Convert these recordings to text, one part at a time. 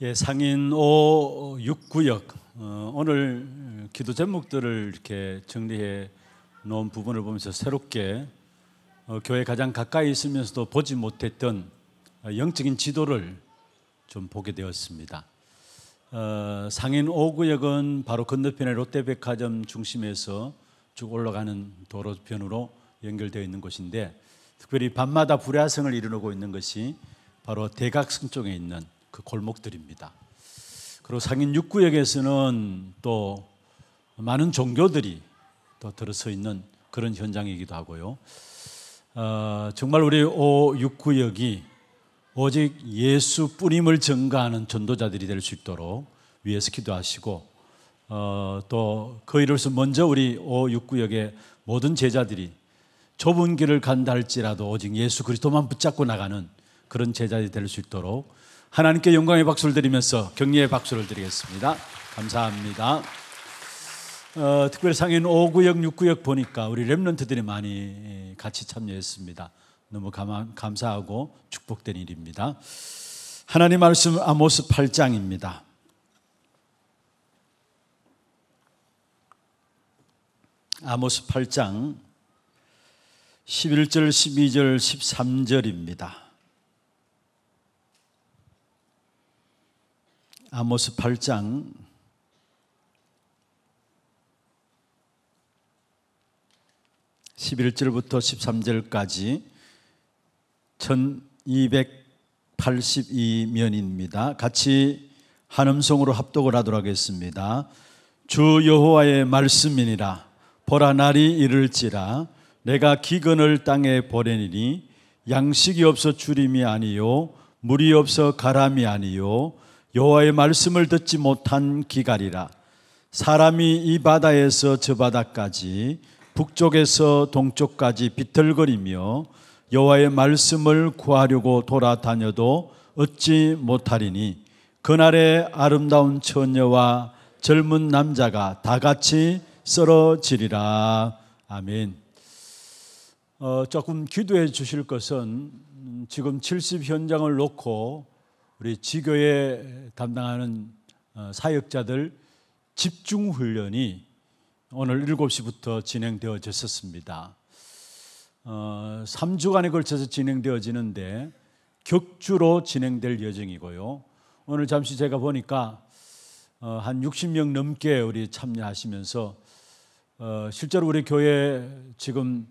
예, 상인 5, 6구역 어, 오늘 기도 제목들을 이렇게 정리해 놓은 부분을 보면서 새롭게 어, 교회 가장 가까이 있으면서도 보지 못했던 어, 영적인 지도를 좀 보게 되었습니다. 어, 상인 5구역은 바로 건너편의 롯데백화점 중심에서 쭉 올라가는 도로편으로 연결되어 있는 곳인데 특별히 밤마다 불야성을 이루고 있는 것이 바로 대각성 쪽에 있는 그 골목들입니다. 그리고 상인 6구역에서는 또 많은 종교들이 또 들어서 있는 그런 현장이기도 하고요. 어, 정말 우리 5, 6구역이 오직 예수뿐임을 증가하는 전도자들이 될 수 있도록 위해서 기도하시고 어, 또그 이로써 먼저 우리 5, 6구역의 모든 제자들이 좁은 길을 간다 할지라도 오직 예수 그리스도만 붙잡고 나가는 그런 제자들이 될 수 있도록 하나님께 영광의 박수를 드리면서 격려의 박수를 드리겠습니다. 감사합니다. 어, 특별 상인 5구역, 6구역 보니까 우리 랩런트들이 많이 예, 같이 참여했습니다. 너무 감, 감사하고 축복된 일입니다. 하나님 말씀 아모스 8장입니다. 아모스 8장 11절, 12절, 13절입니다. 아모스 8장 11절부터 13절까지 1282면입니다. 같이 한음성으로 합독을 하도록 하겠습니다. 주 여호와의 말씀이니라 보라 날이 이를지라 내가 기근을 땅에 보내니 양식이 없어 주림이 아니요 물이 없어 가람이 아니요 여호와의 말씀을 듣지 못한 기갈이라 사람이 이 바다에서 저 바다까지 북쪽에서 동쪽까지 비틀거리며 여호와의 말씀을 구하려고 돌아다녀도 얻지 못하리니 그날의 아름다운 처녀와 젊은 남자가 다 같이 쓰러지리라 아멘. 어, 조금 기도해 주실 것은 지금 70 현장을 놓고 우리 지교에 담당하는 어, 사역자들 집중 훈련이 오늘 7시부터 진행되어졌었습니다. 어, 3주간에 걸쳐서 진행되어지는데 격주로 진행될 예정이고요. 오늘 잠시 제가 보니까 어, 한 60명 넘게 우리 참여하시면서 어, 실제로 우리 교회 지금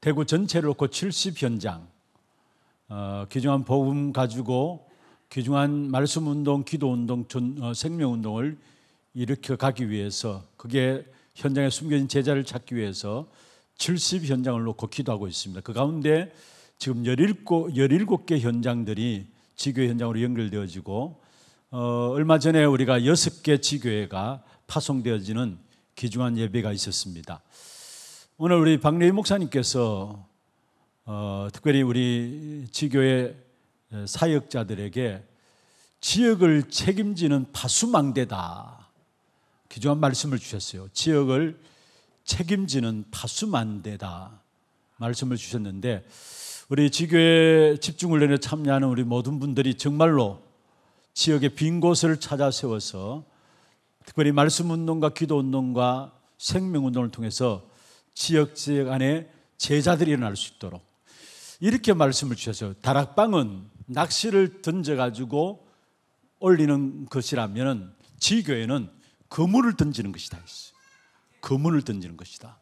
대구 전체를 놓고 70 현장 어, 규정한 복음 가지고 귀중한 말씀 운동, 기도 운동, 어, 생명 운동을 일으켜 가기 위해서 그게 현장에 숨겨진 제자를 찾기 위해서 70 현장을 놓고 기도하고 있습니다. 그 가운데 지금 17, 17개 현장들이 지교 현장으로 연결되어지고 어, 얼마 전에 우리가 6개 지교회가 파송되어지는 귀중한 예배가 있었습니다. 오늘 우리 박래희 목사님께서 어, 특별히 우리 지교회 사역자들에게 지역을 책임지는 파수망대다. 귀중한 말씀을 주셨어요. 지역을 책임지는 파수만대다. 말씀을 주셨는데 우리 지교회 집중훈련에 참여하는 우리 모든 분들이 정말로 지역의 빈 곳을 찾아 세워서 특별히 말씀 운동과 기도 운동과 생명 운동을 통해서 지역 지역 안에 제자들이 일어날 수 있도록 이렇게 말씀을 주셔서 다락방은 낚시를 던져가지고 올리는 것이라면 지교에는그물을 던지는 것이다 했어요. 물을 던지는 것이다.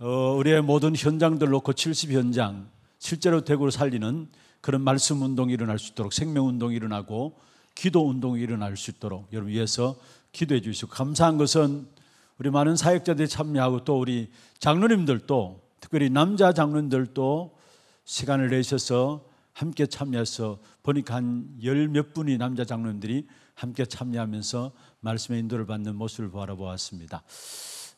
어, 우리의 모든 현장들로 고70 현장 실제로 대구를 살리는 그런 말씀 운동이 일어날 수 있도록 생명 운동이 일어나고 기도 운동이 일어날 수 있도록 여러분 위해서 기도해 주시고 감사한 것은 우리 많은 사역자들이 참여하고 또 우리 장로님들도 특별히 남자 장로님들도 시간을 내셔서 함께 참여해서 보니까 한열 몇분이 남자 장로님들이 함께 참여하면서 말씀의 인도를 받는 모습을 바라보았습니다.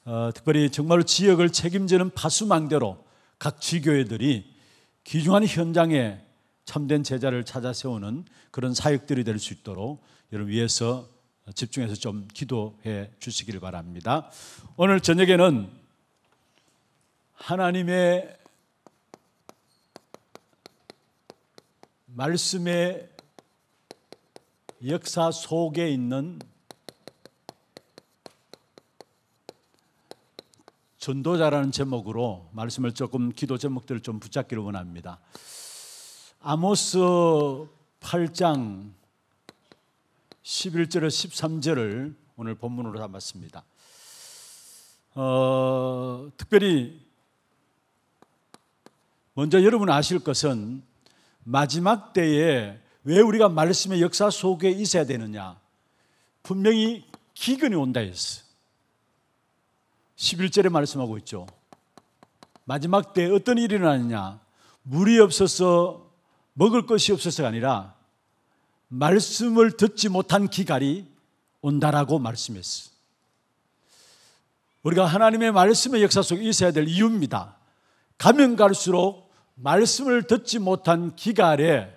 어, 특별히 정말로 지역을 책임지는 파수망대로 각 지교회들이 귀중한 현장에 참된 제자를 찾아 세우는 그런 사역들이 될 수 있도록 여러분 위해서 집중해서 좀 기도해 주시길 바랍니다. 오늘 저녁에는 하나님의 말씀의 역사 속에 있는 전도자라는 제목으로 말씀을 조금 기도 제목들을 좀 붙잡기를 원합니다. 아모스 8장 1 1절에 13절을 오늘 본문으로 담았습니다. 어, 특별히 먼저 여러분 아실 것은 마지막 때에 왜 우리가 말씀의 역사 속에 있어야 되느냐? 분명히 기근이 온다 했어. 11절에 말씀하고 있죠. 마지막 때 어떤 일이 일어나느냐? 물이 없어서 먹을 것이 없어서가 아니라 말씀을 듣지 못한 기갈이 온다라고 말씀했어. 우리가 하나님의 말씀의 역사 속에 있어야 될 이유입니다. 가면 갈수록 말씀을 듣지 못한 기갈에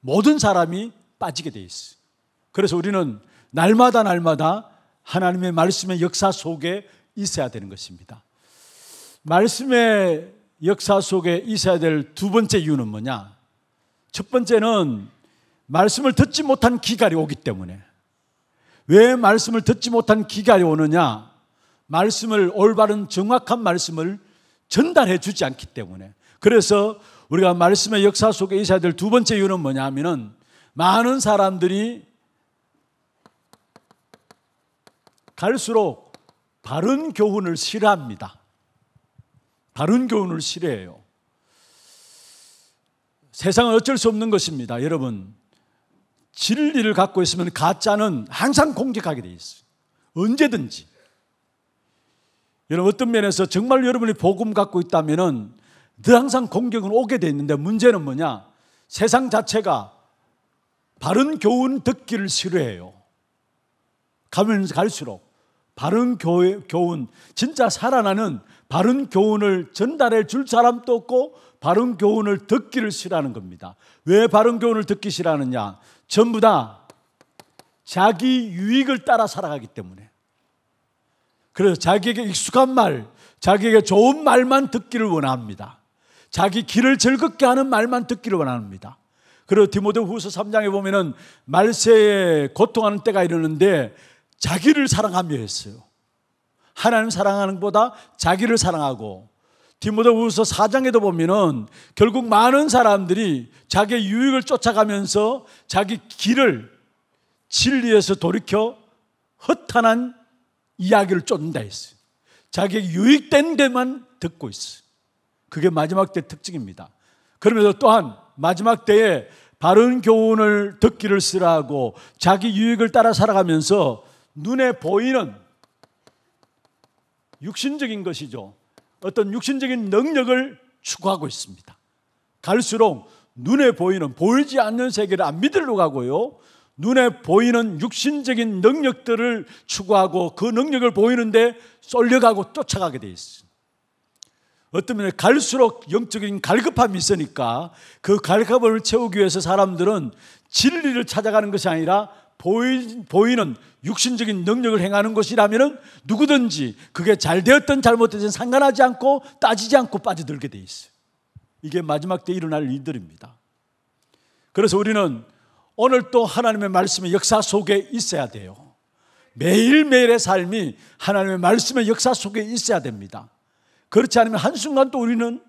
모든 사람이 빠지게 돼 있어. 그래서 우리는 날마다 날마다 하나님의 말씀의 역사 속에 있어야 되는 것입니다. 말씀의 역사 속에 있어야 될 두 번째 이유는 뭐냐? 첫 번째는 말씀을 듣지 못한 기갈이 오기 때문에. 왜 말씀을 듣지 못한 기갈이 오느냐? 말씀을 올바른 정확한 말씀을 전달해 주지 않기 때문에. 그래서 우리가 말씀의 역사 속에 있어야 될 두 번째 이유는 뭐냐 하면은 많은 사람들이 갈수록 바른 교훈을 싫어합니다. 바른 교훈을 싫어해요. 세상은 어쩔 수 없는 것입니다. 여러분, 진리를 갖고 있으면 가짜는 항상 공격하게 돼 있어요. 언제든지. 여러분, 어떤 면에서 정말 여러분이 복음 갖고 있다면은 늘 항상 공격은 오게 돼 있는데 문제는 뭐냐? 세상 자체가 바른 교훈 듣기를 싫어해요. 가면 갈수록 바른 교회, 교훈, 진짜 살아나는 바른 교훈을 전달해 줄 사람도 없고 바른 교훈을 듣기를 싫어하는 겁니다. 왜 바른 교훈을 듣기 싫어하느냐? 전부 다 자기 유익을 따라 살아가기 때문에. 그래서 자기에게 익숙한 말, 자기에게 좋은 말만 듣기를 원합니다. 자기 길을 즐겁게 하는 말만 듣기를 원합니다. 그리고 디모데 후서 3장에 보면은 말세에 고통하는 때가 이르는데 자기를 사랑하며 했어요. 하나님 사랑하는 보다 자기를 사랑하고 디모데 후서 4장에도 보면은 결국 많은 사람들이 자기의 유익을 쫓아가면서 자기 길을 진리에서 돌이켜 허탄한 이야기를 쫓는다 했어요. 자기 유익된 데만 듣고 있어요. 그게 마지막 때 특징입니다. 그러면서 또한 마지막 때에 바른 교훈을 듣기를 쓰라고 자기 유익을 따라 살아가면서 눈에 보이는 육신적인 것이죠. 어떤 육신적인 능력을 추구하고 있습니다. 갈수록 눈에 보이는 보이지 않는 세계를 안 믿으려고 하고요. 눈에 보이는 육신적인 능력들을 추구하고 그 능력을 보이는데 쏠려가고 쫓아가게 돼 있어요. 어떤 면에 갈수록 영적인 갈급함이 있으니까 그 갈급함을 채우기 위해서 사람들은 진리를 찾아가는 것이 아니라 보이는 육신적인 능력을 행하는 것이라면 누구든지 그게 잘 되었든 잘못되든 상관하지 않고 따지지 않고 빠져들게 돼 있어요. 이게 마지막 때 일어날 일들입니다. 그래서 우리는 오늘 또 하나님의 말씀의 역사 속에 있어야 돼요. 매일매일의 삶이 하나님의 말씀의 역사 속에 있어야 됩니다. 그렇지 않으면 한순간 또 우리는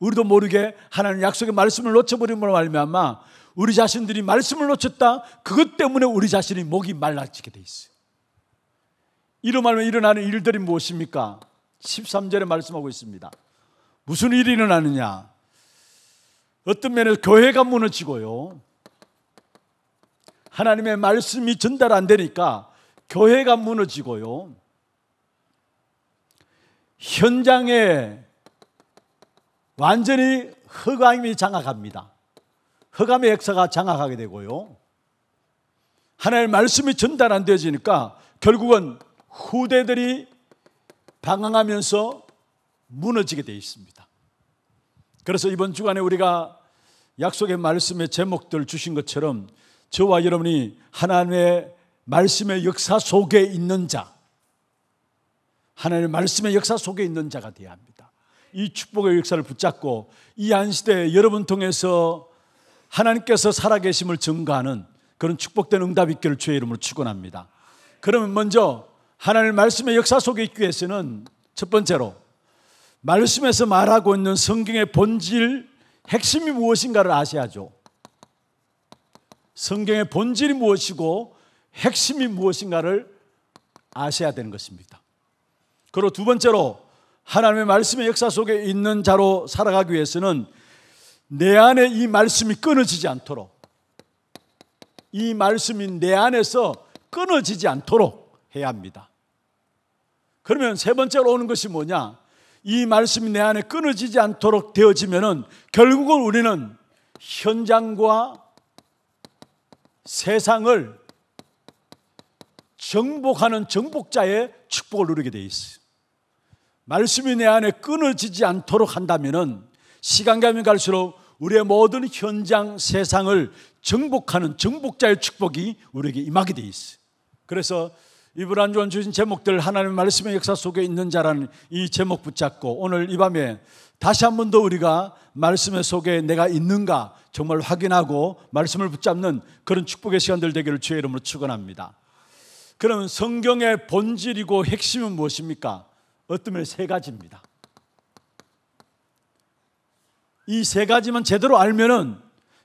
우리도 모르게 하나님 약속의 말씀을 놓쳐버린으로 말미암아 우리 자신들이 말씀을 놓쳤다. 그것 때문에 우리 자신이 목이 말라지게 돼 있어요. 이로 말면 일어나는 일들이 무엇입니까? 13절에 말씀하고 있습니다. 무슨 일이 일어나느냐? 어떤 면에서 교회가 무너지고요. 하나님의 말씀이 전달 안 되니까 교회가 무너지고요. 현장에 완전히 흑암이 장악합니다. 흑암의 역사가 장악하게 되고요. 하나의 말씀이 전달 안 되어지니까 결국은 후대들이 방황하면서 무너지게 되어 있습니다. 그래서 이번 주간에 우리가 약속의 말씀의 제목들 주신 것처럼 저와 여러분이 하나님의 말씀의 역사 속에 있는 자, 하나님의 말씀의 역사 속에 있는 자가 되어야 합니다. 이 축복의 역사를 붙잡고 이 안시대에 여러분 통해서 하나님께서 살아계심을 증거하는 그런 축복된 응답 있기를 주의 이름으로 축원합니다. 그러면 먼저 하나님의 말씀의 역사 속에 있기 위해서는 첫 번째로 말씀에서 말하고 있는 성경의 본질, 핵심이 무엇인가를 아셔야죠. 성경의 본질이 무엇이고 핵심이 무엇인가를 아셔야 되는 것입니다. 그리고 두 번째로 하나님의 말씀의 역사 속에 있는 자로 살아가기 위해서는 내 안에 이 말씀이 끊어지지 않도록 이 말씀이 내 안에서 끊어지지 않도록 해야 합니다. 그러면 세 번째로 오는 것이 뭐냐? 이 말씀이 내 안에 끊어지지 않도록 되어지면은 결국은 우리는 현장과 세상을 정복하는 정복자의 축복을 누리게 돼 있어요. 말씀이 내 안에 끊어지지 않도록 한다면은 시간 가면 갈수록 우리의 모든 현장 세상을 정복하는 정복자의 축복이 우리에게 임하게 돼 있어요. 그래서 이브란 존 주신 제목들 하나님의 말씀의 역사 속에 있는 자라는 이 제목 붙잡고 오늘 이 밤에 다시 한 번 더 우리가 말씀의 속에 내가 있는가 정말 확인하고 말씀을 붙잡는 그런 축복의 시간들 되기를 주의 이름으로 축원합니다. 그러면 성경의 본질이고 핵심은 무엇입니까? 어떤 면세 가지입니다. 이 세 가지만 제대로 알면은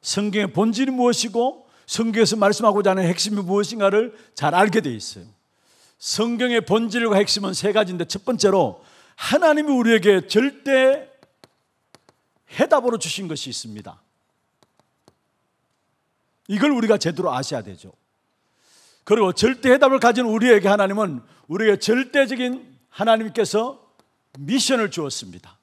성경의 본질이 무엇이고 성경에서 말씀하고자 하는 핵심이 무엇인가를 잘 알게 돼 있어요. 성경의 본질과 핵심은 세 가지인데 첫 번째로 하나님이 우리에게 절대 해답으로 주신 것이 있습니다. 이걸 우리가 제대로 아셔야 되죠. 그리고 절대 해답을 가진 우리에게 하나님은 우리에게 절대적인 하나님께서 미션을 주었습니다.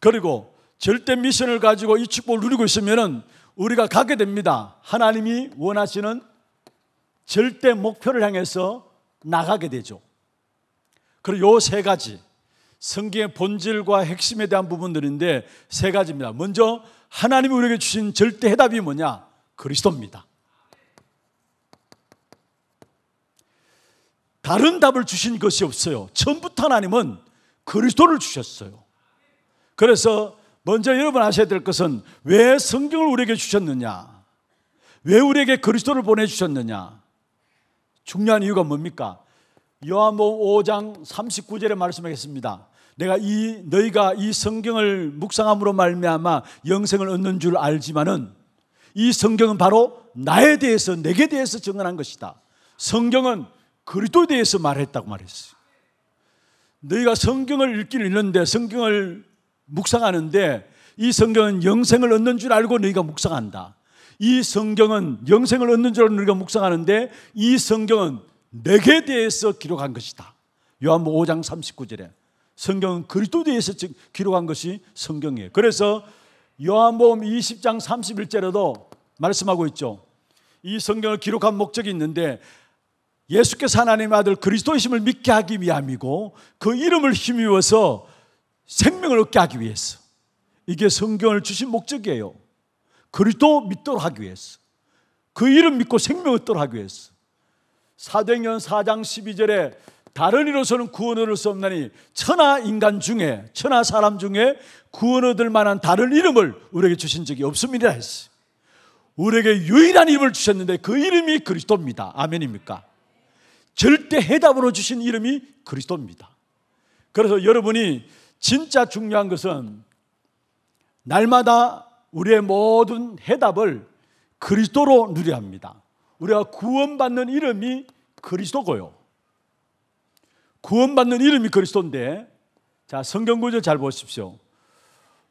그리고 절대 미션을 가지고 이 축복을 누리고 있으면 우리가 가게 됩니다. 하나님이 원하시는 절대 목표를 향해서 나가게 되죠. 그리고 요 세 가지 성경의 본질과 핵심에 대한 부분들인데 세 가지입니다. 먼저 하나님이 우리에게 주신 절대 해답이 뭐냐? 그리스도입니다. 다른 답을 주신 것이 없어요. 처부터 하나님은 그리스도를 주셨어요. 그래서 먼저 여러분 아셔야 될 것은 왜 성경을 우리에게 주셨느냐? 왜 우리에게 그리스도를 보내주셨느냐? 중요한 이유가 뭡니까? 요한복 5장 39절에 말씀하겠습니다. 내가 이 너희가 이 성경을 묵상함으로 말미암아 영생을 얻는 줄 알지만은 이 성경은 바로 나에 대해서 내게 대해서 증언한 것이다. 성경은 그리스도에 대해서 말했다고 말했어요. 너희가 성경을 읽긴 읽는데 성경을 묵상하는데 이 성경은 영생을 얻는 줄 알고 너희가 묵상한다. 이 성경은 영생을 얻는 줄 알고 너희가 묵상하는데 이 성경은 내게 대해서 기록한 것이다. 요한복음 5장 39절에 성경은 그리스도에 대해서 기록한 것이 성경이에요. 그래서 요한복음 20장 31절에도 말씀하고 있죠. 이 성경을 기록한 목적이 있는데 예수께서 하나님의 아들 그리스도이심을 믿게 하기 위함이고 그 이름을 힘입어서 생명을 얻게 하기 위해서 이게 성경을 주신 목적이에요. 그리스도 믿도록 하기 위해서 그 이름 믿고 생명 을 얻도록 하기 위해서 사도행전 4장 12절에 다른 이로서는 구원 을 얻을 수 없나니 천하 인간 중에 천하 사람 중에 구원 을 얻을 만한 다른 이름을 우리에게 주신 적이 없습니다 했어요. 우리에게 유일한 이름을 주셨는데 그 이름이 그리스도입니다. 아멘입니까? 절대 해답으로 주신 이름이 그리스도입니다. 그래서 여러분이 진짜 중요한 것은 날마다 우리의 모든 해답을 그리스도로 누려 합니다. 우리가 구원받는 이름이 그리스도고요. 구원받는 이름이 그리스도인데 자, 성경 구절 잘 보십시오.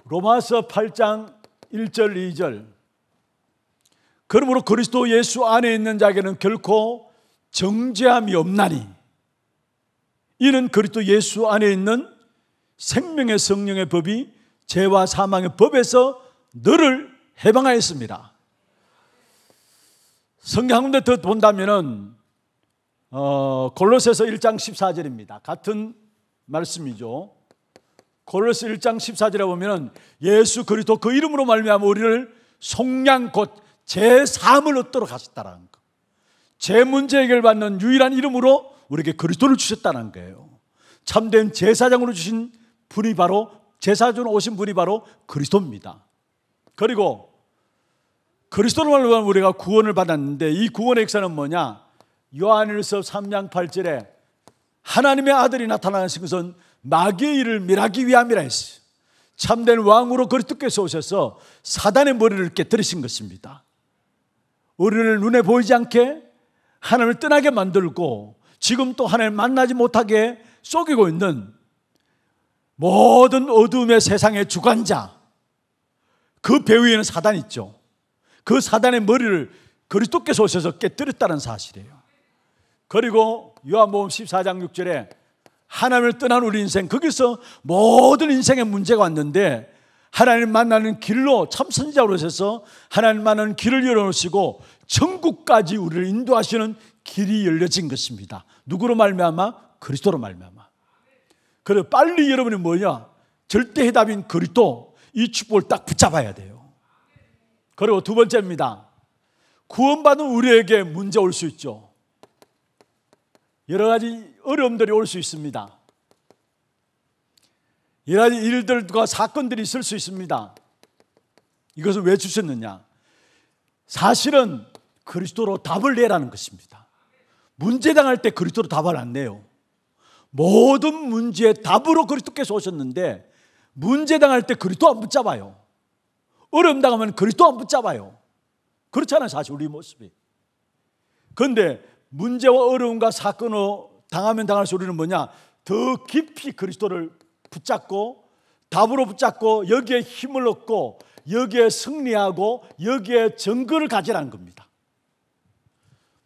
로마서 8장 1절 2절. 그러므로 그리스도 예수 안에 있는 자에게는 결코 정죄함이 없나니 이는 그리스도 예수 안에 있는 생명의 성령의 법이 죄와 사망의 법에서 너를 해방하였습니다. 성경 한 군데 더 본다면은 어, 골로새서 1장 14절입니다. 같은 말씀이죠. 골로새 1장 14절에 보면은 예수 그리스도 그 이름으로 말미암아 우리를 속량 곧제사을 얻도록 하셨다라는 제 문제 해결받는 유일한 이름으로 우리에게 그리스도를 주셨다는 거예요. 참된 제사장으로 주신 분이 바로 제사장 오신 분이 바로 그리스도입니다. 그리고 그리스도를 말로 우리가 구원을 받았는데 이 구원의 역사는 뭐냐? 요한일서 3장 8절에 하나님의 아들이 나타나신 것은 마귀의 일을 멸하기 위함이라 했어요. 참된 왕으로 그리스도께서 오셔서 사단의 머리를 깨뜨리신 것입니다. 우리를 눈에 보이지 않게 하나님을 떠나게 만들고 지금 또 하나님을 만나지 못하게 속이고 있는 모든 어둠의 세상의 주관자 그 배후에는 사단이 있죠. 그 사단의 머리를 그리스도께서 오셔서 깨뜨렸다는 사실이에요. 그리고 요한복음 14장 6절에 하나님을 떠난 우리 인생 거기서 모든 인생의 문제가 왔는데 하나님 만나는 길로 참 선지자로 오셔서 하나님 만나는 길을 열어놓으시고 천국까지 우리를 인도하시는 길이 열려진 것입니다. 누구로 말미암아? 그리스도로 말미암아. 그래 빨리 여러분이 뭐냐? 절대 해답인 그리스도 이 축복을 딱 붙잡아야 돼요. 그리고 두 번째입니다. 구원받은 우리에게 문제 올 수 있죠. 여러 가지 어려움들이 올 수 있습니다. 여러 가지 일들과 사건들이 있을 수 있습니다. 이것을 왜 주셨느냐? 사실은 그리스도로 답을 내라는 것입니다. 문제 당할 때 그리스도로 답을 안 내요. 모든 문제의 답으로 그리스도께서 오셨는데 문제 당할 때 그리스도 안 붙잡아요. 어려움 당하면 그리스도 안 붙잡아요. 그렇잖아요, 사실 우리 모습이. 그런데 문제와 어려움과 사건을 당하면 당할수록 우리는 뭐냐? 더 깊이 그리스도를 붙잡고 답으로 붙잡고 여기에 힘을 얻고 여기에 승리하고 여기에 정글을 가지라는 겁니다.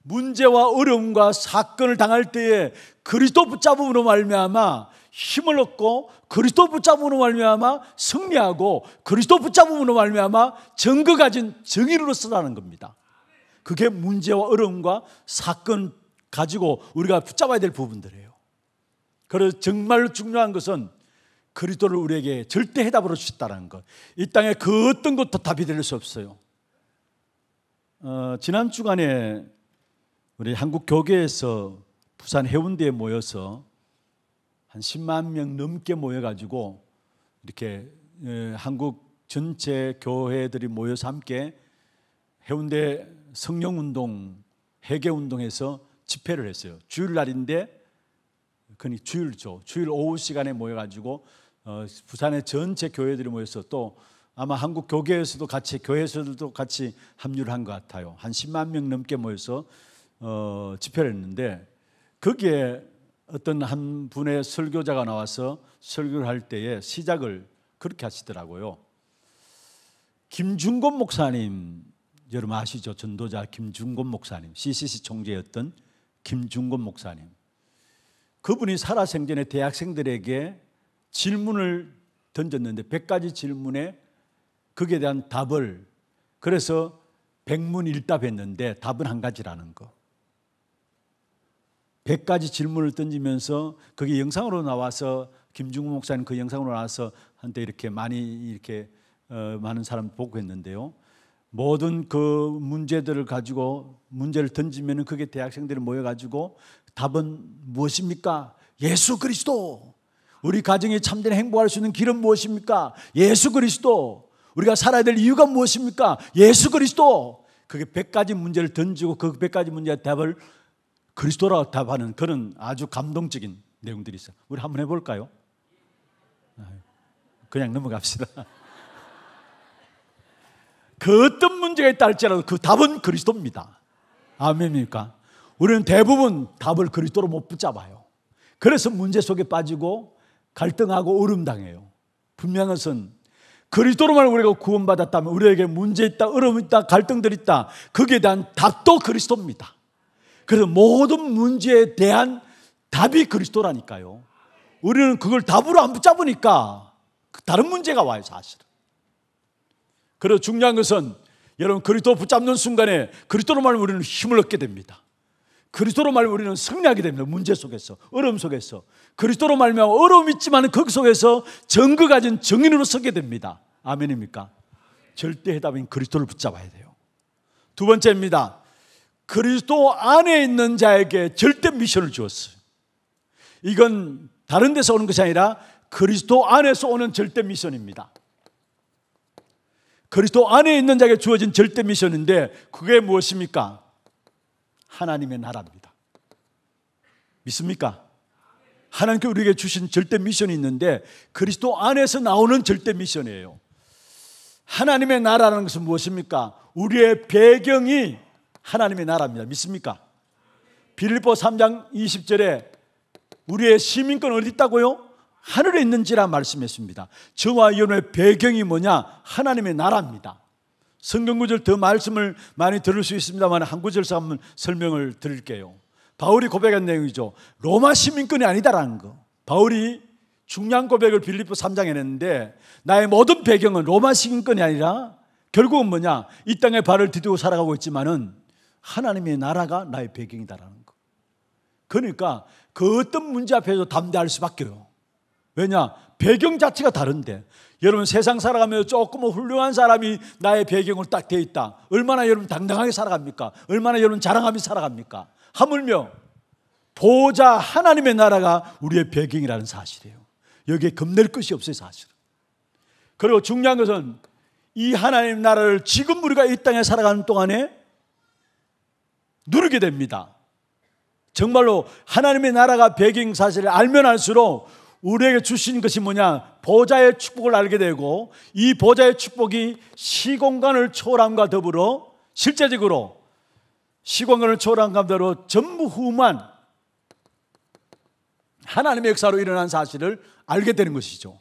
문제와 어려움과 사건을 당할 때에 그리스도 붙잡음으로 말미암아 힘을 얻고 그리스도 붙잡음으로 말미암아 승리하고 그리스도 붙잡음으로 말미암아 증거 가진 정의로 쓰라는 겁니다. 그게 문제와 어려움과 사건 가지고 우리가 붙잡아야 될 부분들이에요. 그래서 정말 중요한 것은 그리스도를 우리에게 절대 해답으로 주셨다는 것. 이 땅에 그 어떤 것도 답이 될 수 없어요. 어, 지난 주간에 우리 한국 교계에서 부산 해운대에 모여서 한 10만 명 넘게 모여가지고 이렇게 예, 한국 전체 교회들이 모여서 함께 해운대 성령 운동, 해계 운동에서 집회를 했어요. 주일날인데 그니 주일죠. 주일 오후 시간에 모여가지고 어, 부산의 전체 교회들이 모여서 또 아마 한국 교계에서도 같이 교회에서도 같이 합류를 한 것 같아요. 한 10만 명 넘게 모여서 어, 집회를 했는데 거기에 어떤 한 분의 설교자가 나와서 설교를 할 때에 시작을 그렇게 하시더라고요. 김중곤 목사님 여러분 아시죠? 전도자 김중곤 목사님, CCC 총재였던 김중곤 목사님. 그분이 살아생전에 대학생들에게 질문을 던졌는데 100가지 질문에 거기에 대한 답을 그래서 백문일답했는데 답은 한 가지라는 거. 100가지 질문을 던지면서 그게 영상으로 나와서 김중국 목사님 그 영상으로 나와서 한때 이렇게 많이 이렇게 어, 많은 사람 보고 했는데요. 모든 그 문제들을 가지고 문제를 던지면 그게 대학생들이 모여 가지고 답은 무엇입니까? 예수 그리스도. 우리 가정이 참된 행복할 수 있는 길은 무엇입니까? 예수 그리스도. 우리가 살아야 될 이유가 무엇입니까? 예수 그리스도. 그게 100가지 문제를 던지고 그 100가지 문제의 답을 그리스도라 고 답하는 그런 아주 감동적인 내용들이 있어요. 우리 한번 해볼까요? 그냥 넘어갑시다. 그 어떤 문제가 있다 할지라도 그 답은 그리스도입니다. 아멘입니까? 우리는 대부분 답을 그리스도로 못 붙잡아요. 그래서 문제 속에 빠지고 갈등하고 어름당해요. 분명한 것은 그리스도로만 우리가 구원받았다면 우리에게 문제 있다, 어려 있다, 갈등들 있다. 거기에 대한 답도 그리스도입니다. 그래서 모든 문제에 대한 답이 그리스도라니까요. 우리는 그걸 답으로 안 붙잡으니까 그 다른 문제가 와요, 사실은. 그래서 중요한 것은 여러분 그리스도 붙잡는 순간에 그리스도로 말면 우리는 힘을 얻게 됩니다. 그리스도로 말면 우리는 승리하게 됩니다. 문제 속에서, 어려움 속에서. 그리스도로 말면 어려움 있지만 거기 속에서 정거 가진 정인으로 서게 됩니다. 아멘입니까? 절대 해답인 그리스도를 붙잡아야 돼요. 두 번째입니다. 그리스도 안에 있는 자에게 절대 미션을 주었어요. 이건 다른 데서 오는 것이 아니라 그리스도 안에서 오는 절대 미션입니다. 그리스도 안에 있는 자에게 주어진 절대 미션인데 그게 무엇입니까? 하나님의 나라입니다. 믿습니까? 하나님께 우리에게 주신 절대 미션이 있는데 그리스도 안에서 나오는 절대 미션이에요. 하나님의 나라라는 것은 무엇입니까? 우리의 배경이 하나님의 나라입니다. 믿습니까? 빌립보 3장 20절에 우리의 시민권 어디 있다고요? 하늘에 있는지라 말씀했습니다. 정화위원회 배경이 뭐냐? 하나님의 나라입니다. 성경 구절 더 말씀을 많이 들을 수 있습니다만 한 구절씩 한번 설명을 드릴게요. 바울이 고백한 내용이죠. 로마 시민권이 아니다라는 거. 바울이 중요 고백을 빌립보 3장에 냈는데 나의 모든 배경은 로마 시민권이 아니라 결국은 뭐냐? 이 땅에 발을 디디고 살아가고 있지만은 하나님의 나라가 나의 배경이다라는 거. 그러니까 그 어떤 문제 앞에서 담대할 수밖에요. 왜냐? 배경 자체가 다른데. 여러분 세상 살아가면서 조금 훌륭한 사람이 나의 배경으딱 되어 있다. 얼마나 여러분 당당하게 살아갑니까? 얼마나 여러분 자랑하며 살아갑니까? 하물며 보자 하나님의 나라가 우리의 배경이라는 사실이에요. 여기에 겁낼 것이 없어요, 사실은. 그리고 중요한 것은 이 하나님 나라를 지금 우리가 이 땅에 살아가는 동안에 누르게 됩니다. 정말로 하나님의 나라가 배경 사실을 알면 알수록 우리에게 주신 것이 뭐냐? 보좌의 축복을 알게 되고 이 보좌의 축복이 시공간을 초월함과 더불어 실제적으로 시공간을 초월함과 더불어 전무후만 하나님의 역사로 일어난 사실을 알게 되는 것이죠.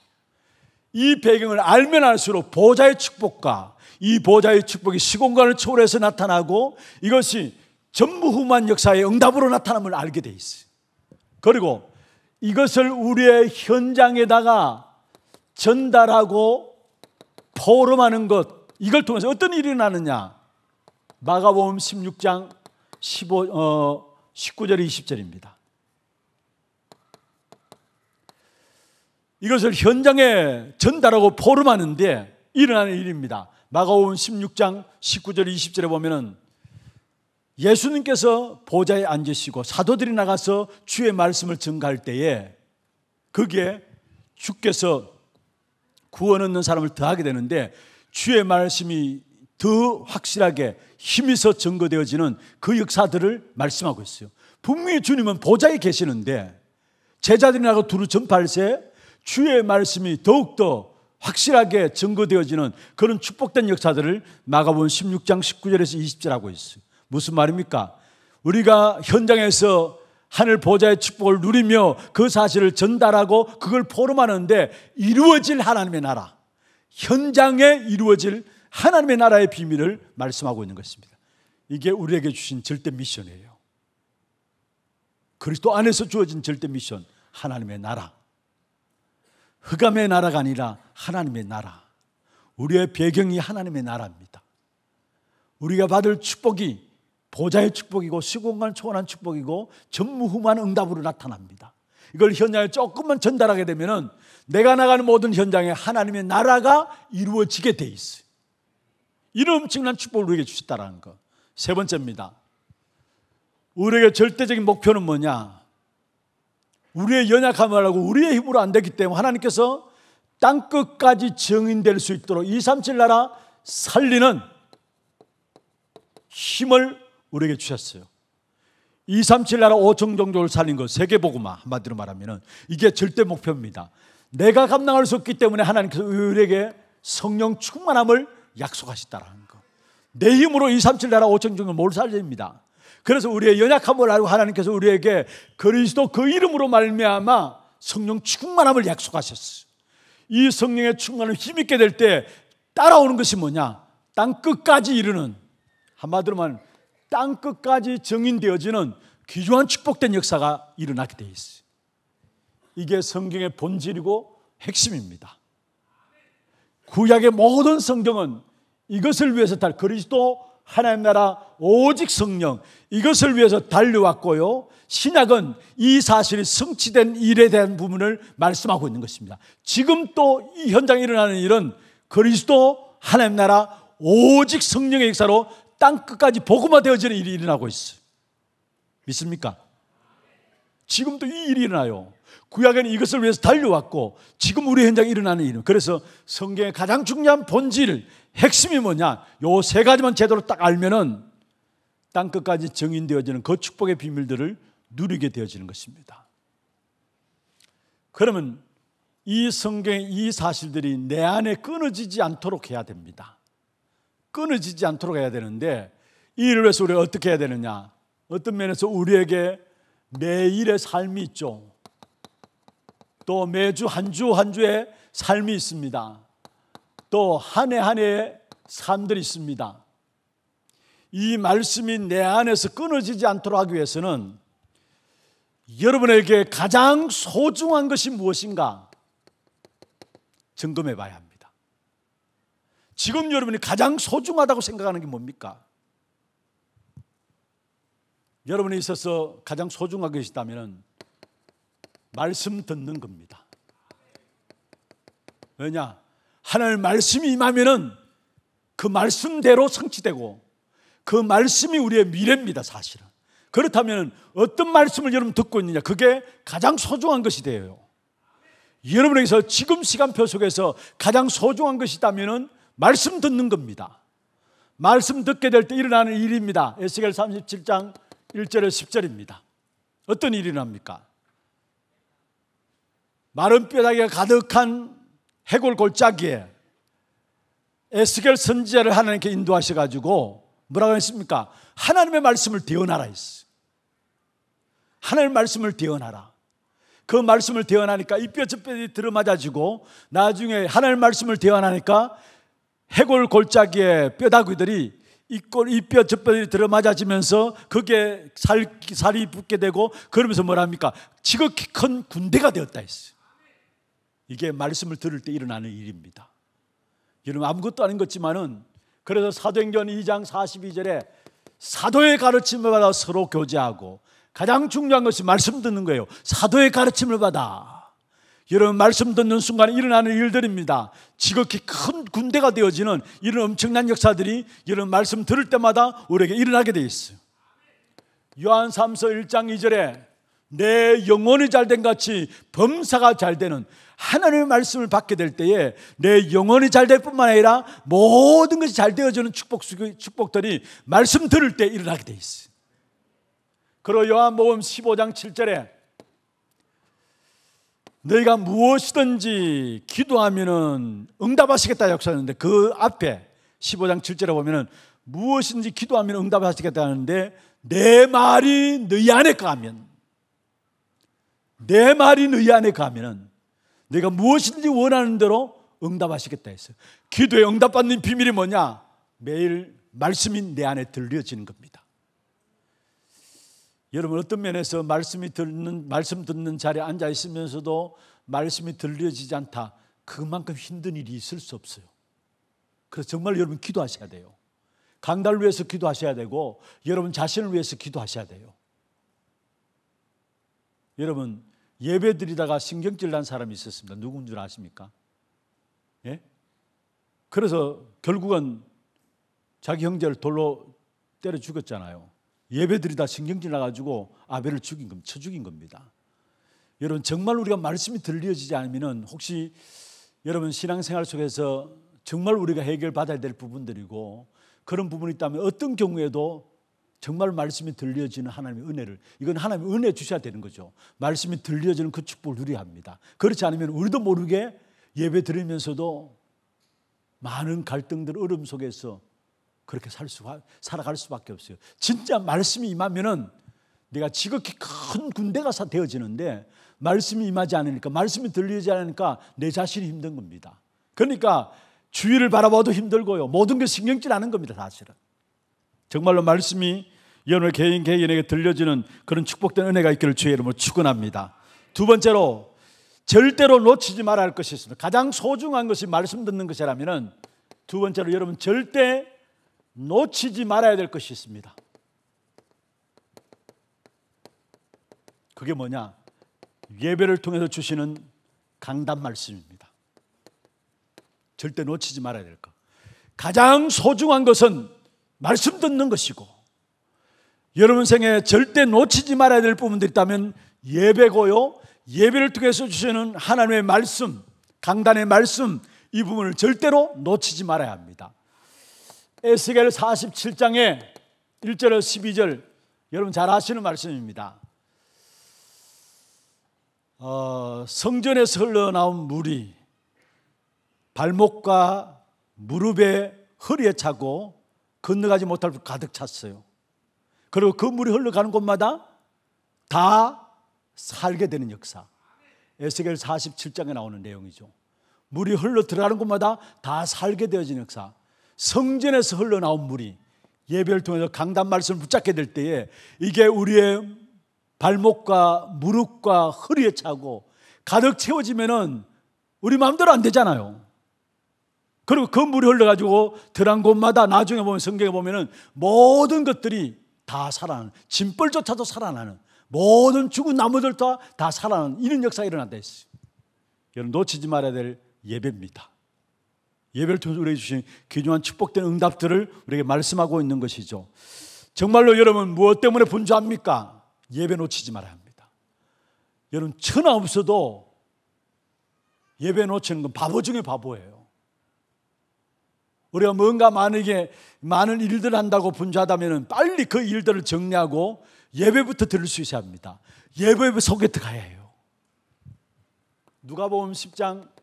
이 배경을 알면 알수록 보좌의 축복과 이 보좌의 축복이 시공간을 초월해서 나타나고 이것이 전무후무한 역사의 응답으로 나타남을 알게 돼 있어요. 그리고 이것을 우리의 현장에다가 전달하고 포럼하는 것 이걸 통해서 어떤 일이 일어나느냐 마가복음 16장 15, 어, 19절 20절입니다 이것을 현장에 전달하고 포럼하는데 일어나는 일입니다 마가복음 16장 19절 20절에 보면은 예수님께서 보좌에 앉으시고 사도들이 나가서 주의 말씀을 증가할 때에 그게 주께서 구원 얻는 사람을 더하게 되는데 주의 말씀이 더 확실하게 힘이서 증거되어지는 그 역사들을 말씀하고 있어요. 분명히 주님은 보좌에 계시는데 제자들이 나가 두루 전파할세 주의 말씀이 더욱더 확실하게 증거되어지는 그런 축복된 역사들을 마가본 16장 19절에서 20절 하고 있어요. 무슨 말입니까? 우리가 현장에서 하늘 보좌의 축복을 누리며 그 사실을 전달하고 그걸 포럼하는데 이루어질 하나님의 나라, 현장에 이루어질 하나님의 나라의 비밀을 말씀하고 있는 것입니다. 이게 우리에게 주신 절대 미션이에요. 그리스도 안에서 주어진 절대 미션, 하나님의 나라. 흑암의 나라가 아니라 하나님의 나라. 우리의 배경이 하나님의 나라입니다. 우리가 받을 축복이 보좌의 축복이고 시공간 초월한 축복이고 전무후무한 응답으로 나타납니다. 이걸 현장에 조금만 전달하게 되면은 내가 나가는 모든 현장에 하나님의 나라가 이루어지게 돼 있어요. 이런 엄청난 축복을 우리에게 주셨다라는 것. 세 번째입니다. 우리에게 절대적인 목표는 뭐냐? 우리의 연약함을 알고 우리의 힘으로 안 되기 때문에 하나님께서 땅 끝까지 증인될 수 있도록 237 나라 살리는 힘을 우리에게 주셨어요. 237 나라 5천 종족을 살린 것, 세계보고마 한마디로 말하면 이게 절대 목표입니다. 내가 감당할 수 없기 때문에 하나님께서 우리에게 성령 충만함을 약속하셨다라는 것. 내 힘으로 237 나라 5천 종족 못 살립니다. 그래서 우리의 연약함을 알고 하나님께서 우리에게 그리스도 그 이름으로 말미암아 성령 충만함을 약속하셨어요. 이 성령의 충만을 힘있게 될 때 따라오는 것이 뭐냐? 땅 끝까지 이르는 한마디로만 땅 끝까지 정인되어지는 귀중한 축복된 역사가 일어나게 되어 있어요. 이게 성경의 본질이고 핵심입니다. 구약의 모든 성경은 이것을 위해서 달 그리스도 하나님 나라 오직 성령 이것을 위해서 달려왔고요. 신약은 이 사실이 성취된 일에 대한 부분을 말씀하고 있는 것입니다. 지금 또 이 현장에 일어나는 일은 그리스도 하나님 나라 오직 성령의 역사로 땅 끝까지 복음화 되어지는 일이 일어나고 있어요. 믿습니까? 지금도 이 일이 일어나요. 구약에는 이것을 위해서 달려왔고 지금 우리 현장에 일어나는 일. 그래서 성경의 가장 중요한 본질, 핵심이 뭐냐? 요 세 가지만 제대로 딱 알면은 땅 끝까지 정인되어지는 그 축복의 비밀들을 누리게 되어지는 것입니다. 그러면 이 성경의 이 사실들이 내 안에 끊어지지 않도록 해야 됩니다. 끊어지지 않도록 해야 되는데 이를 위해서 우리가 어떻게 해야 되느냐? 어떤 면에서 우리에게 매일의 삶이 있죠. 또 매주 한 주한 한 주의 삶이 있습니다. 또 한 해 한 해의 삶들이 있습니다. 이 말씀이 내 안에서 끊어지지 않도록 하기 위해서는 여러분에게 가장 소중한 것이 무엇인가 점검해 봐야 합니다. 지금 여러분이 가장 소중하다고 생각하는 게 뭡니까? 여러분이 있어서 가장 소중하게 계다면 말씀 듣는 겁니다. 왜냐? 하나 말씀이 임하면그 말씀대로 성취되고 그 말씀이 우리의 미래입니다, 사실은. 그렇다면 어떤 말씀을 여러분 듣고 있느냐? 그게 가장 소중한 것이 돼요. 여러분에게서 지금 시간표 속에서 가장 소중한 것이다면 말씀 듣는 겁니다. 말씀 듣게 될 때 일어나는 일입니다. 에스겔 37장 1절에 10절입니다. 어떤 일이 납니까? 마른 뼈다귀가 가득한 해골 골짜기에 에스겔 선지자를 하나님께 인도하셔 가지고 뭐라고 했습니까? 하나님의 말씀을 대언하라 했어. 하나님의 말씀을 대언하라. 그 말씀을 대언하니까 이뼈저뼈이 들어맞아지고 나중에 하나님의 말씀을 대언하니까 해골 골짜기에 뼈다귀들이 이꼴 이뼈 저뼈들이 들어맞아지면서 그게 살, 살이 붙게 되고 그러면서 뭐합니까 지극히 큰 군대가 되었다 했어요. 이게 말씀을 들을 때 일어나는 일입니다. 여러분 아무것도 아닌 것지만은 그래서 사도행전 2장 42절에 사도의 가르침을 받아 서로 교제하고 가장 중요한 것이 말씀 듣는 거예요. 사도의 가르침을 받아. 여러분 말씀 듣는 순간에 일어나는 일들입니다. 지극히 큰 군대가 되어지는 이런 엄청난 역사들이 여러분 말씀 들을 때마다 우리에게 일어나게 돼 있어요. 요한 3서 1장 2절에 내 영혼이 잘 된 같이 범사가 잘 되는 하나님의 말씀을 받게 될 때에 내 영혼이 잘 될 뿐만 아니라 모든 것이 잘 되어지는 축복, 축복들이 말씀 들을 때 일어나게 돼 있어요. 그리고 요한복음 15장 7절에 너희가 무엇이든지 기도하면은 응답하시겠다 역사하는데 그 앞에 15장 7절에 보면은 무엇인지 기도하면 응답하시겠다 하는데 내 말이 너희 안에 가면 내 말이 너희 안에 가면은 내가 무엇인지 원하는 대로 응답하시겠다 했어요. 기도에 응답받는 비밀이 뭐냐? 매일 말씀이 내 안에 들려지는 겁니다. 여러분 어떤 면에서 말씀이 듣는 말씀 듣는 자리에 앉아 있으면서도 말씀이 들려지지 않다. 그만큼 힘든 일이 있을 수 없어요. 그래서 정말 여러분 기도하셔야 돼요. 강단을 위해서 기도하셔야 되고 여러분 자신을 위해서 기도하셔야 돼요. 여러분 예배 드리다가 신경질 난 사람이 있었습니다. 누군 줄 아십니까? 예? 그래서 결국은 자기 형제를 돌로 때려 죽였잖아요. 예배들이 다 신경질 나가지고 아벨을 죽인 겁니다. 쳐 죽인 겁니다. 여러분 정말 우리가 말씀이 들려지지 않으면 혹시 여러분 신앙생활 속에서 정말 우리가 해결받아야 될 부분들이고 그런 부분이 있다면 어떤 경우에도 정말 말씀이 들려지는 하나님의 은혜를 이건 하나님의 은혜 주셔야 되는 거죠. 말씀이 들려지는 그 축복을 누려야 합니다. 그렇지 않으면 우리도 모르게 예배 드리면서도 많은 갈등들 어려 속에서 그렇게 살 수가 살아갈 수밖에 없어요. 진짜 말씀이 임하면은 내가 지극히 큰 군대가 되어지는데 말씀이 임하지 않으니까 말씀이 들리지 않으니까 내 자신이 힘든 겁니다. 그러니까 주위를 바라봐도 힘들고요. 모든 게 신경질 나는 겁니다, 사실은. 정말로 말씀이 여느 개인 개인에게 들려지는 그런 축복된 은혜가 있기를 주의 이름으로 축원합니다. 두 번째로 절대로 놓치지 말아야 할 것이 있습니다. 가장 소중한 것이 말씀 듣는 것이라면은 두 번째로 여러분 절대 놓치지 말아야 될 것이 있습니다. 그게 뭐냐? 예배를 통해서 주시는 강단 말씀입니다. 절대 놓치지 말아야 될 것. 가장 소중한 것은 말씀 듣는 것이고, 여러분 생에 절대 놓치지 말아야 될 부분들이 있다면 예배고요. 예배를 통해서 주시는 하나님의 말씀, 강단의 말씀, 이 부분을 절대로 놓치지 말아야 합니다. 에스겔 47장에 1절에서 12절 여러분 잘 아시는 말씀입니다. 어, 성전에서 흘러나온 물이 발목과 무릎에 허리에 차고 건너가지 못할 것 가득 찼어요. 그리고 그 물이 흘러가는 곳마다 다 살게 되는 역사. 에스겔 47장에 나오는 내용이죠. 물이 흘러 들어가는 곳마다 다 살게 되어진 역사. 성전에서 흘러나온 물이 예배를 통해서 강단 말씀을 붙잡게 될 때에 이게 우리의 발목과 무릎과 허리에 차고 가득 채워지면은 우리 마음대로 안 되잖아요. 그리고 그 물이 흘러가지고 들한 곳마다 나중에 보면 성경에 보면은 모든 것들이 다 살아나는 짐벌조차도 살아나는 모든 죽은 나무들 다, 다 살아나는 이런 역사가 일어난다 했어요. 여러분 놓치지 말아야 될 예배입니다. 예배를 통해서 우리에게 주신 귀중한 축복된 응답들을 우리에게 말씀하고 있는 것이죠. 정말로 여러분 무엇 때문에 분주합니까? 예배 놓치지 말아야 합니다. 여러분 천하 없어도 예배 놓치는 건 바보 중에 바보예요. 우리가 뭔가 만약에 많은 일들 한다고 분주하다면 빨리 그 일들을 정리하고 예배부터 들을 수 있어야 합니다. 예배 속에 들어가야 해요. 누가 보면 10장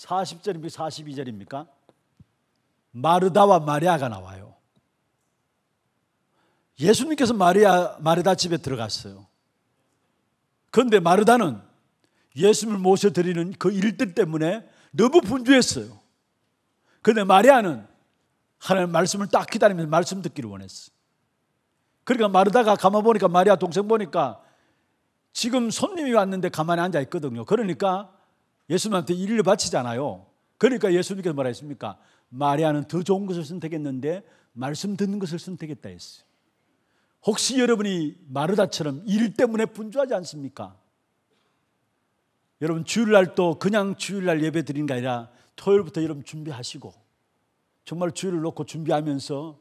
40절입니까? 42절입니까? 마르다와 마리아가 나와요. 예수님께서 마리아, 마르다 집에 들어갔어요. 그런데 마르다는 예수님을 모셔드리는 그 일들 때문에 너무 분주했어요. 그런데 마리아는 하나님의 말씀을 딱 기다리면서 말씀 듣기를 원했어요. 그러니까 마르다가 가만 보니까 마리아 동생 보니까 지금 손님이 왔는데 가만히 앉아 있거든요. 그러니까 예수님한테 일을 바치잖아요. 그러니까 예수님께서 뭐라 했습니까? 마리아는 더 좋은 것을 선택했는데 말씀 듣는 것을 선택했다 했어요. 혹시 여러분이 마르다처럼 일 때문에 분주하지 않습니까? 여러분 주일날 또 그냥 주일날 예배 드리는 게 아니라 토요일부터 여러분 준비하시고 정말 주일을 놓고 준비하면서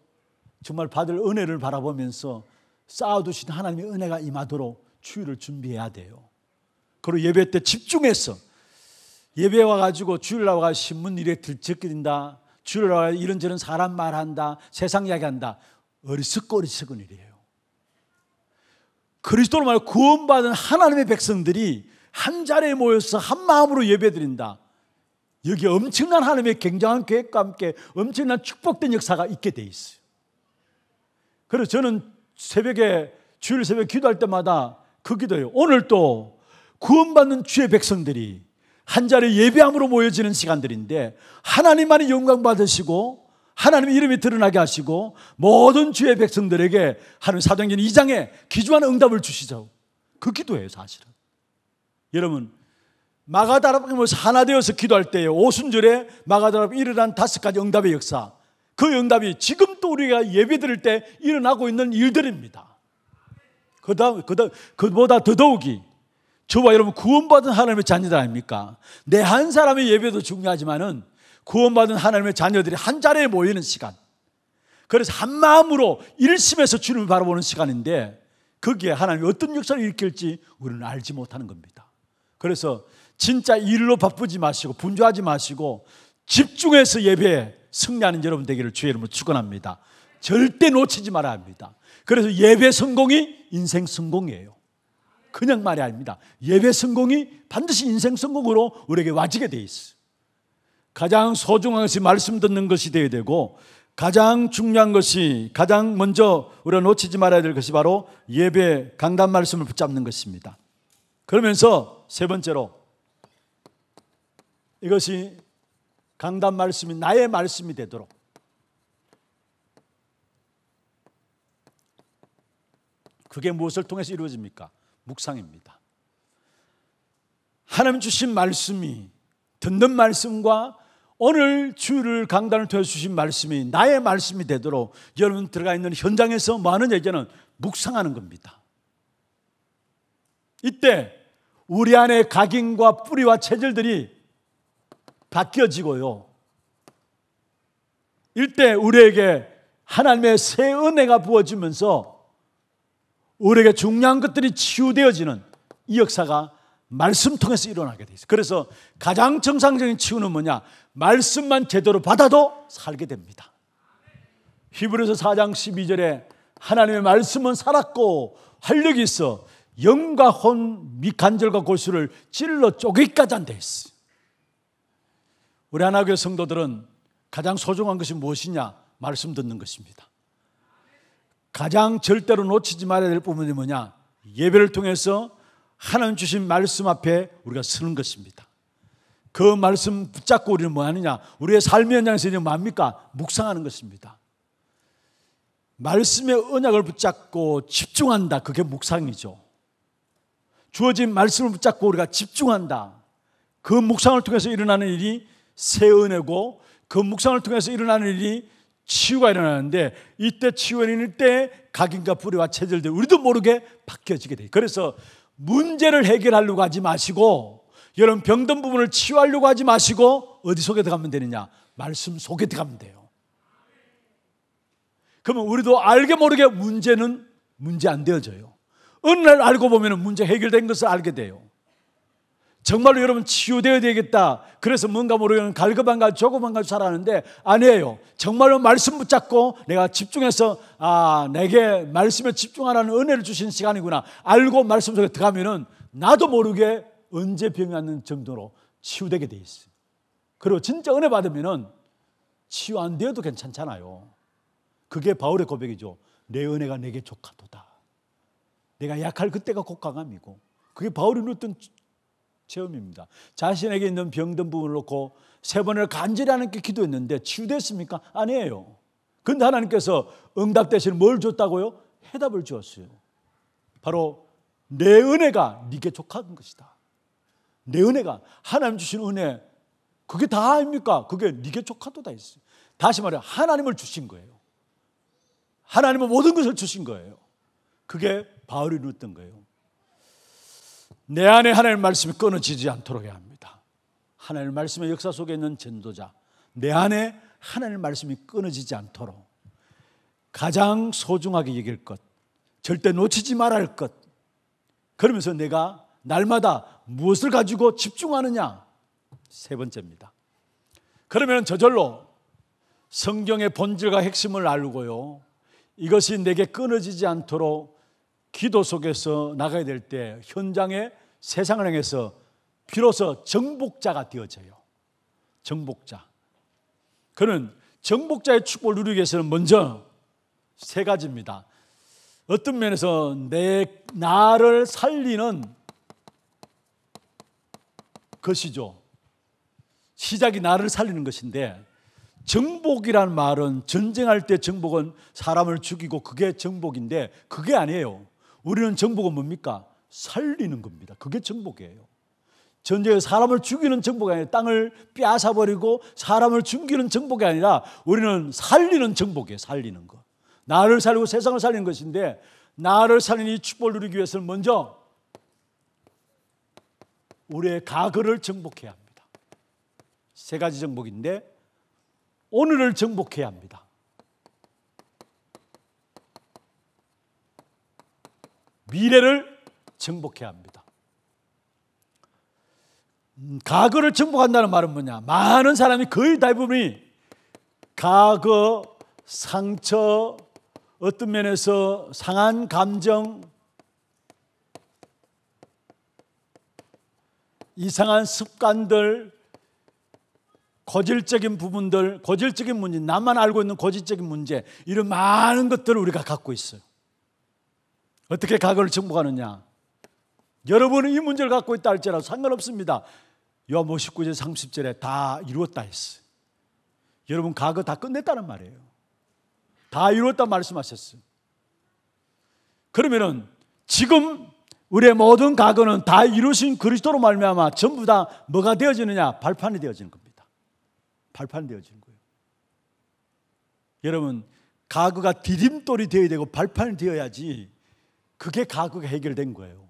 정말 받을 은혜를 바라보면서 쌓아두신 하나님의 은혜가 임하도록 주일을 준비해야 돼요. 그리고 예배 때 집중해서 예배 와가지고 주일 나와가 신문 일에 들적거린다. 주일 나와 이런저런 사람 말한다. 세상 이야기한다. 어리석거리석은 일이에요. 그리스도로 말해 구원받은 하나님의 백성들이 한 자리에 모여서 한 마음으로 예배드린다. 여기 엄청난 하나님의 굉장한 계획과 함께 엄청난 축복된 역사가 있게 돼 있어요. 그래서 저는 새벽에 주일 새벽 기도할 때마다 그 기도예요. 오늘 또 구원받는 주의 백성들이 한 자리 예배함으로 모여지는 시간들인데 하나님만이 영광 받으시고 하나님의 이름이 드러나게 하시고 모든 주의 백성들에게 하는님 사도행전 2장에 기주한 응답을 주시죠그 기도예요 사실은 여러분 마가다라방에 서 하나 되어서 기도할 때에 오순절에 마가다라방 일어난 다섯 가지 응답의 역사 그 응답이 지금도 우리가 예배 드릴 때 일어나고 있는 일들입니다 그다, 그다, 그보다 더더욱이 저와 여러분 구원받은 하나님의 자녀들 아닙니까? 내 한 사람의 예배도 중요하지만은 구원받은 하나님의 자녀들이 한 자리에 모이는 시간. 그래서 한 마음으로 일심에서 주님을 바라보는 시간인데 거기에 하나님이 어떤 역사를 일으킬지 우리는 알지 못하는 겁니다. 그래서 진짜 일로 바쁘지 마시고 분주하지 마시고 집중해서 예배에 승리하는 여러분 되기를 주의 이름으로 축원합니다. 절대 놓치지 말아야 합니다. 그래서 예배 성공이 인생 성공이에요. 그냥 말이 아닙니다. 예배 성공이 반드시 인생 성공으로 우리에게 와지게 돼 있어. 가장 소중한 것이 말씀 듣는 것이 되어야 되고 가장 중요한 것이 가장 먼저 우리가 놓치지 말아야 될 것이 바로 예배 강단 말씀을 붙잡는 것입니다. 그러면서 세 번째로 이것이 강단 말씀이 나의 말씀이 되도록 그게 무엇을 통해서 이루어집니까? 묵상입니다. 하나님 주신 말씀이 듣는 말씀과 오늘 주를 강단을 통해 주신 말씀이 나의 말씀이 되도록 여러분 들어가 있는 현장에서 많은 뭐 얘기는 묵상하는 겁니다. 이때 우리 안의 각인과 뿌리와 체질들이 바뀌어지고요. 일대 우리에게 하나님의 새 은혜가 부어지면서 우리에게 중요한 것들이 치유되어지는 이 역사가 말씀 통해서 일어나게 돼 있어요. 그래서 가장 정상적인 치유는 뭐냐? 말씀만 제대로 받아도 살게 됩니다. 히브리서 4장 12절에 하나님의 말씀은 살았고 활력이 있어 영과 혼, 밑관절과 골수를 찔러 쪼개기까지 한다 했어 우리 하나교 성도들은 가장 소중한 것이 무엇이냐? 말씀 듣는 것입니다. 가장 절대로 놓치지 말아야 될 부분이 뭐냐? 예배를 통해서 하나님 주신 말씀 앞에 우리가 서는 것입니다. 그 말씀 붙잡고 우리는 뭐 하느냐? 우리의 삶의 현장에서 이제 뭡니까? 뭐 묵상하는 것입니다. 말씀의 언약을 붙잡고 집중한다. 그게 묵상이죠. 주어진 말씀을 붙잡고 우리가 집중한다. 그 묵상을 통해서 일어나는 일이 새 은혜고 그 묵상을 통해서 일어나는 일이 치유가 일어나는데 이때 치유가 일어날 때 각인과 뿌리와 체질들 우리도 모르게 바뀌어지게 돼. 요 그래서 문제를 해결하려고 하지 마시고 여러분 병든 부분을 치유하려고 하지 마시고 어디 속에 들어가면 되느냐? 말씀 속에 들어가면 돼요. 그러면 우리도 알게 모르게 문제는 문제 안 되어져요. 어느 날 알고 보면 문제 해결된 것을 알게 돼요. 정말로 여러분 치유되어야 되겠다. 그래서 뭔가 모르겠는 갈급한가 조그만가 살았는데 아니에요. 정말로 말씀 붙잡고 내가 집중해서 아, 내게 말씀에 집중하라는 은혜를 주신 시간이구나. 알고 말씀 속에 들어가면은 나도 모르게 언제 병이 왔는 정도로 치유되게 돼 있어요. 그리고 진짜 은혜 받으면은 치유 안 되어도 괜찮잖아요. 그게 바울의 고백이죠. 내 은혜가 내게 조카도다. 내가 약할 그때가 곧 강함이고 그게 바울이 누렸던 체험입니다. 자신에게 있는 병든 부분을 놓고 세 번을 간절히 하나님께 기도했는데 치유됐습니까? 아니에요. 근데 하나님께서 응답 대신 뭘 줬다고요? 해답을 주었어요. 바로 내 은혜가 네게 족한 것이다. 내 은혜가 하나님 주신 은혜 그게 다 아닙니까? 그게 네게 족하도다 했어요. 다시 말해 하나님을 주신 거예요. 하나님은 모든 것을 주신 거예요. 그게 바울이 누렸던 거예요. 내 안에 하나님 말씀이 끊어지지 않도록 해야 합니다. 하나님 말씀의 역사 속에 있는 전도자, 내 안에 하나님 말씀이 끊어지지 않도록 가장 소중하게 여길 것, 절대 놓치지 말아야 할 것. 그러면서 내가 날마다 무엇을 가지고 집중하느냐? 세 번째입니다. 그러면 저절로 성경의 본질과 핵심을 알고요. 이것이 내게 끊어지지 않도록 기도 속에서 나가야 될 때 현장에 세상을 향해서 비로소 정복자가 되어져요. 정복자. 그는 정복자의 축복을 누리기 위해서는 먼저 세 가지입니다. 어떤 면에서 내 나를 살리는 것이죠. 시작이 나를 살리는 것인데 정복이란 말은 전쟁할 때 정복은 사람을 죽이고 그게 정복인데 그게 아니에요. 우리는 정복은 뭡니까? 살리는 겁니다. 그게 정복이에요. 전쟁에 사람을 죽이는 정복이 아니라 땅을 빼앗버리고 사람을 죽이는 정복이 아니라 우리는 살리는 정복이에요. 살리는 것. 나를 살리고 세상을 살리는 것인데 나를 살리는 이 축복을 누리기 위해서는 먼저 우리의 과거를 정복해야 합니다. 세 가지 정복인데 오늘을 정복해야 합니다. 미래를 정복해야 합니다. 음, 과거를 정복한다는 말은 뭐냐? 많은 사람이 거의 대부분이 과거, 상처, 어떤 면에서 상한 감정, 이상한 습관들, 고질적인 부분들, 고질적인 문제, 나만 알고 있는 고질적인 문제, 이런 많은 것들을 우리가 갖고 있어요. 어떻게 과거를 정복하느냐? 여러분은 이 문제를 갖고 있다 할지라도 상관없습니다. 요한복 9절 30절에 다 이루었다 했어. 여러분 과거 다 끝냈다는 말이에요. 다 이루었다 말씀하셨어. 그러면은 지금 우리의 모든 과거는 다 이루신 그리스도로 말미암아 전부 다 뭐가 되어지느냐? 발판이 되어지는 겁니다. 발판이 되어지는 거예요. 여러분 과거가 디딤돌이 되어야 되고 발판이 되어야지 그게 가그가 해결된 거예요.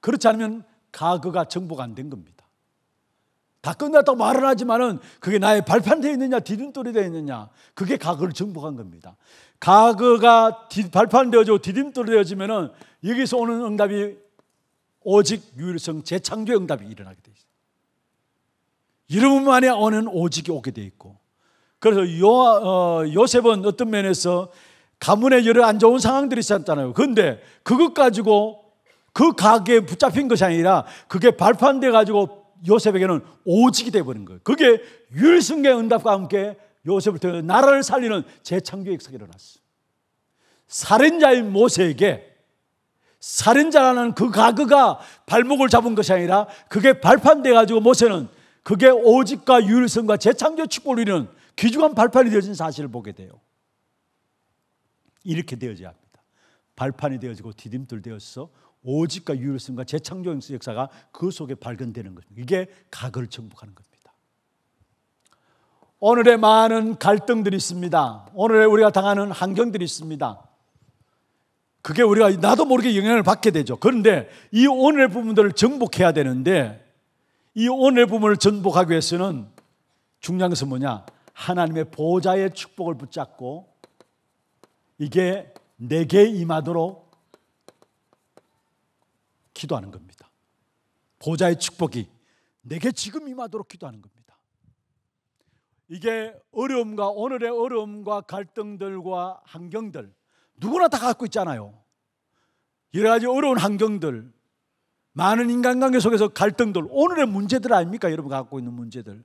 그렇지 않으면 가그가정복안 된 겁니다. 다 끝났다고 말은 하지만은 그게 나의 발판되어 있느냐 디딤돌이 되어 있느냐 그게 가그를 정복한 겁니다. 가그가 발판되어지고 디딤돌이 되어지면은 여기서 오는 응답이 오직 유일성 재창조 응답이 일어나게 되어 있어요. 이름만에 오는 오직이 오게 되어 있고 그래서 요, 어, 요셉은 어떤 면에서 가문에 여러 안 좋은 상황들이 있었잖아요. 그런데 그것 가지고 그 가게에 붙잡힌 것이 아니라 그게 발판돼 가지고 요셉에게는 오직이 돼버린 거예요. 그게 율승의 응답과 함께 요셉을 통해 나라를 살리는 재창조 의 역사가 일어났어요. 살인자인 모세에게 살인자라는 그 가그가 발목을 잡은 것이 아니라 그게 발판돼 가지고 모세는 그게 오직과 율성과 재창조 축복을 이루는 귀중한 발판이 되어진 사실을 보게 돼요. 이렇게 되어져야 합니다. 발판이 되어지고 디딤돌 되어서 오직과 유일성과 재창조 형수 역사가 그 속에 발견되는 것입니다. 이게 각을 정복하는 겁니다. 오늘의 많은 갈등들이 있습니다. 오늘의 우리가 당하는 환경들이 있습니다. 그게 우리가 나도 모르게 영향을 받게 되죠. 그런데 이 오늘의 부분들을 정복해야 되는데 이 오늘의 부분을 정복하기 위해서는 중요한 것은 뭐냐? 하나님의 보좌의 축복을 붙잡고 이게 내게 임하도록 기도하는 겁니다. 보좌의 축복이 내게 지금 임하도록 기도하는 겁니다. 이게 어려움과 오늘의 어려움과 갈등들과 환경들 누구나 다 갖고 있잖아요. 여러 가지 어려운 환경들 많은 인간관계 속에서 갈등들 오늘의 문제들 아닙니까? 여러분 갖고 있는 문제들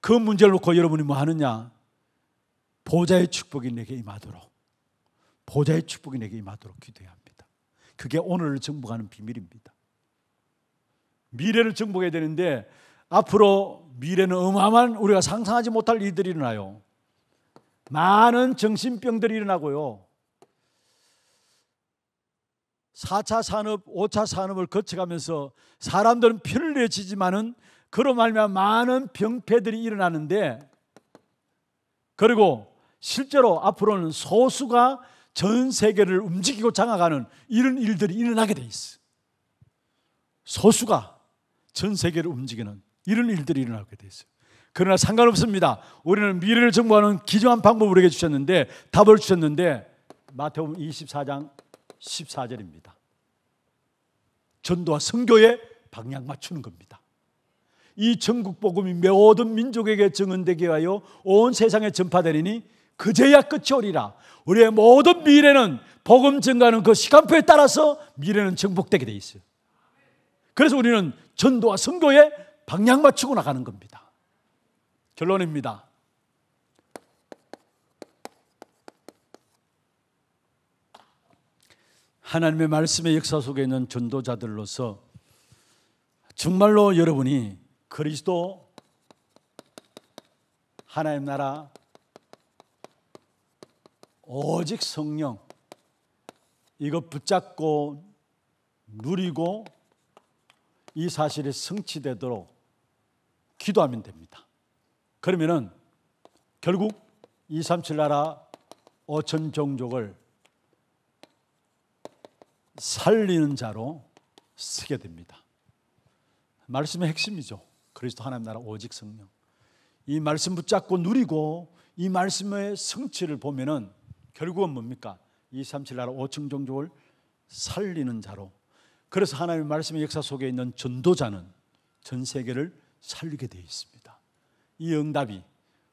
그 문제를 놓고 여러분이 뭐 하느냐? 보좌의 축복이 내게 임하도록 보좌의 축복이 내게 임하도록 기도 합니다. 그게 오늘을 정복하는 비밀입니다. 미래를 정복해야 되는데 앞으로 미래는 어마어마한 우리가 상상하지 못할 일들이 일어나요. 많은 정신병들이 일어나고요. 4차 산업, 5차 산업을 거쳐가면서 사람들은 편리해지지만은 그로 말미 많은 병폐들이 일어나는데 그리고 실제로 앞으로는 소수가 전 세계를 움직이고 장악하는 이런 일들이 일어나게 돼 있어. 소수가 전 세계를 움직이는 이런 일들이 일어나게 돼있어 그러나 상관없습니다. 우리는 미래를 정보하는 기조한 방법을 우리에게 주셨는데 답을 주셨는데 마태복음 24장 14절입니다. 전도와 선교의 방향 맞추는 겁니다. 이 전국 복음이 모든 민족에게 증언되게 하여 온 세상에 전파되리니 그제야 끝이 오리라. 우리의 모든 미래는 복음 증가는 그 시간표에 따라서 미래는 정복되게 돼 있어요. 그래서 우리는 전도와 선교에 방향 맞추고 나가는 겁니다. 결론입니다. 하나님의 말씀의 역사 속에 있는 전도자들로서 정말로 여러분이 그리스도 하나님 나라 오직 성령 이것 붙잡고 누리고 이 사실이 성취되도록 기도하면 됩니다. 그러면은 결국 237 나라 5천 종족을 살리는 자로 쓰게 됩니다. 말씀의 핵심이죠. 그리스도 하나님 나라 오직 성령. 이 말씀 붙잡고 누리고 이 말씀의 성취를 보면은 결국은 뭡니까? 237 나라 5층 종족을 살리는 자로 그래서 하나님의 말씀의 역사 속에 있는 전도자는 전 세계를 살리게 되어 있습니다. 이 응답이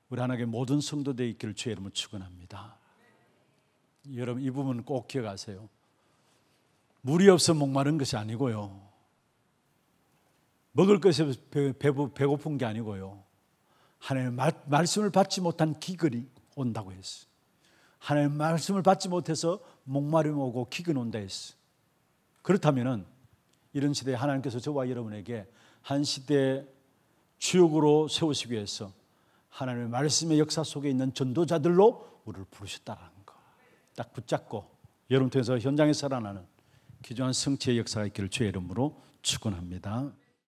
우리 하나님의 모든 성도되어 있기를 주의 이름으로 축원합니다. 여러분 이 부분 꼭 기억하세요. 물이 없어 목마른 것이 아니고요. 먹을 것이 배, 배, 배고픈 게 아니고요. 하나님의 말, 말씀을 받지 못한 기근이 온다고 했어요. 하나님 말씀을 받지 못해서 목마름 오고 기근 온다 했어. 그렇다면은 이런 시대에 하나님께서 저와 여러분에게 한 시대의 주역으로 세우시기 위해서 하나님의 말씀의 역사 속에 있는 전도자들로 우리를 부르셨다라는 거. 딱 붙잡고 여러분 통해서 현장에 살아나는 기조한 성취의 역사가 있기를 주의 이름으로 축원합니다.